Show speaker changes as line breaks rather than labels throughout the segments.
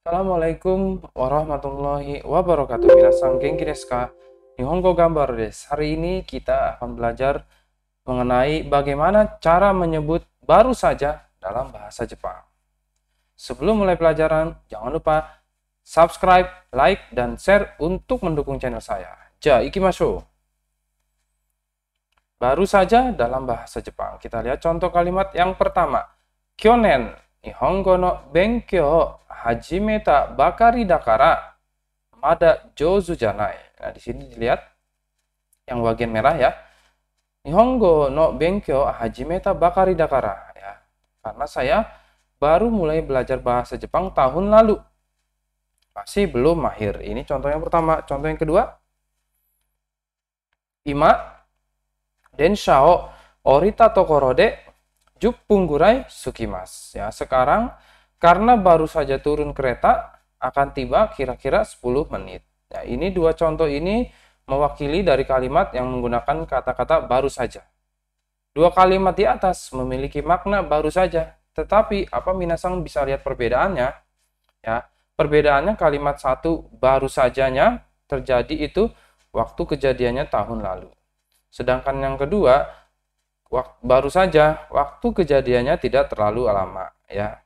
Assalamualaikum warahmatullahi wabarakatuh. Minasang genki desu ka? Nihongo gambar des. Hari ini kita akan belajar mengenai bagaimana cara menyebut baru saja dalam bahasa Jepang. Sebelum mulai pelajaran, jangan lupa subscribe, like, dan share untuk mendukung channel saya. Ja, ikimashou. Baru saja dalam bahasa Jepang. Kita lihat contoh kalimat yang pertama. Kyonen, Nihongo no benkyo Hajime Meta Bakari Dakara Mada Jozu Janai. Nah, di sini dilihat yang bagian merah ya. Nihongo no Benkyo Hajimeta Bakari Dakara ya. Karena saya baru mulai belajar bahasa Jepang tahun lalu. Masih belum mahir. Ini contoh yang pertama. Contoh yang kedua. Ima den shao Orita Tokorode Jupungurai Sukimas. Ya, sekarang karena baru saja turun kereta akan tiba kira-kira 10 menit. Nah, ini dua contoh ini mewakili dari kalimat yang menggunakan kata-kata baru saja. Dua kalimat di atas memiliki makna baru saja, tetapi apa Minasang bisa lihat perbedaannya? Ya, perbedaannya kalimat satu baru sajanya terjadi itu waktu kejadiannya tahun lalu. Sedangkan yang kedua, waktu, baru saja waktu kejadiannya tidak terlalu lama, ya.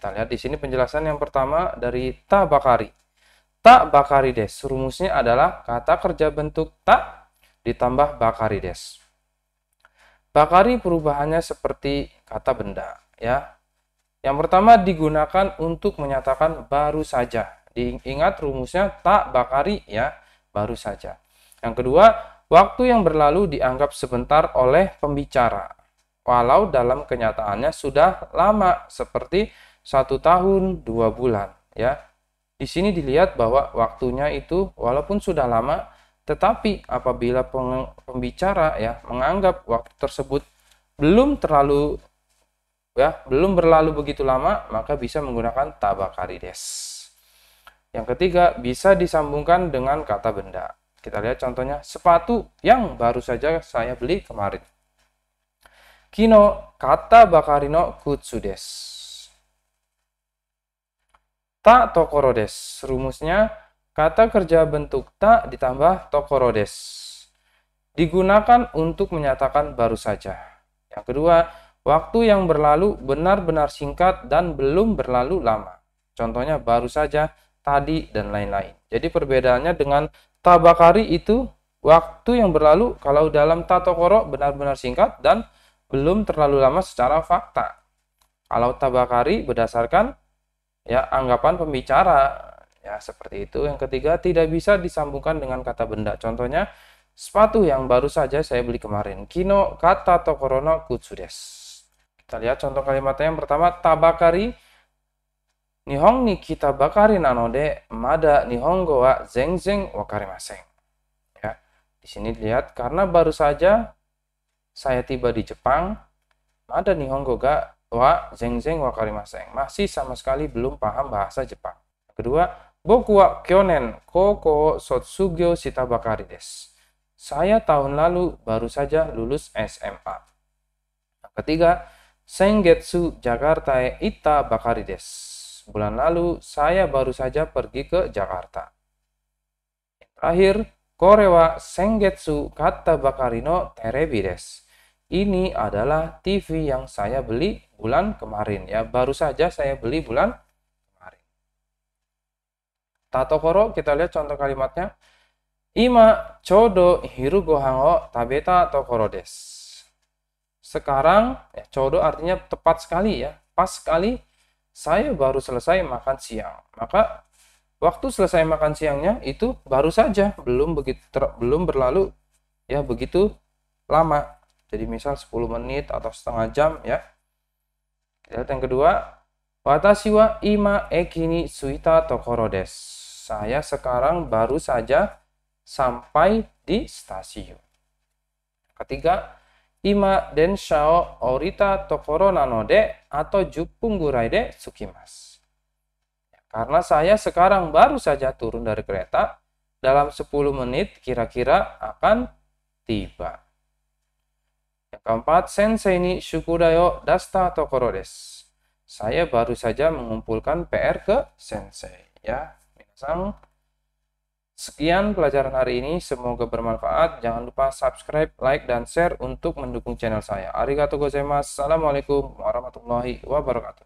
Kita lihat di sini penjelasan yang pertama dari ta bakari. Ta bakari des. Rumusnya adalah kata kerja bentuk ta ditambah bakari des. Bakari perubahannya seperti kata benda, ya. Yang pertama digunakan untuk menyatakan baru saja. Diingat rumusnya tak bakari ya, baru saja. Yang kedua, waktu yang berlalu dianggap sebentar oleh pembicara walau dalam kenyataannya sudah lama seperti satu tahun dua bulan ya di sini dilihat bahwa waktunya itu walaupun sudah lama tetapi apabila pembicara ya menganggap waktu tersebut belum terlalu ya belum berlalu begitu lama maka bisa menggunakan tabakarides. Yang ketiga bisa disambungkan dengan kata benda. Kita lihat contohnya sepatu yang baru saja saya beli kemarin. Kino kata bakarino kutsudes tak tokorodes. Rumusnya kata kerja bentuk tak ditambah tokorodes. Digunakan untuk menyatakan baru saja. Yang kedua, waktu yang berlalu benar-benar singkat dan belum berlalu lama. Contohnya baru saja, tadi, dan lain-lain. Jadi perbedaannya dengan tabakari itu waktu yang berlalu kalau dalam tatokoro benar-benar singkat dan belum terlalu lama secara fakta. Kalau tabakari berdasarkan ya anggapan pembicara ya seperti itu yang ketiga tidak bisa disambungkan dengan kata benda contohnya sepatu yang baru saja saya beli kemarin kino kata tokorono kutsudes kita lihat contoh kalimatnya yang pertama tabakari nihong ni kita bakari nanode mada nihongo wa zeng zeng maseng. ya di sini lihat karena baru saja saya tiba di Jepang ada nihongo ga wa zeng zeng wa karimaseng. Masih sama sekali belum paham bahasa Jepang. Kedua, boku wa kyonen koko sotsugyo shitabakari des. Saya tahun lalu baru saja lulus SMA. ketiga, Sengetsu Jakarta e Ita Bakari des. Bulan lalu saya baru saja pergi ke Jakarta. Yang terakhir, Korewa Sengetsu Kata Bakari no Terebi des ini adalah TV yang saya beli bulan kemarin ya. Baru saja saya beli bulan kemarin. Tato koro kita lihat contoh kalimatnya. Ima chodo hiru gohango tabeta tokoro des. Sekarang ya, chodo artinya tepat sekali ya. Pas sekali saya baru selesai makan siang. Maka waktu selesai makan siangnya itu baru saja belum begitu belum berlalu ya begitu lama jadi misal 10 menit atau setengah jam ya. lihat yang kedua. Watashi wa ima eki suita tokoro desu. Saya sekarang baru saja sampai di stasiun. Ketiga, ima denshao orita tokoro nanode atau jupungurai de sukimas. Karena saya sekarang baru saja turun dari kereta, dalam 10 menit kira-kira akan tiba. Keempat, sensei ni syukurayo dasta tokoro desu. Saya baru saja mengumpulkan PR ke sensei. Ya, minasang. Sekian pelajaran hari ini, semoga bermanfaat. Jangan lupa subscribe, like, dan share untuk mendukung channel saya. Arigatou gozaimasu. Assalamualaikum warahmatullahi wabarakatuh.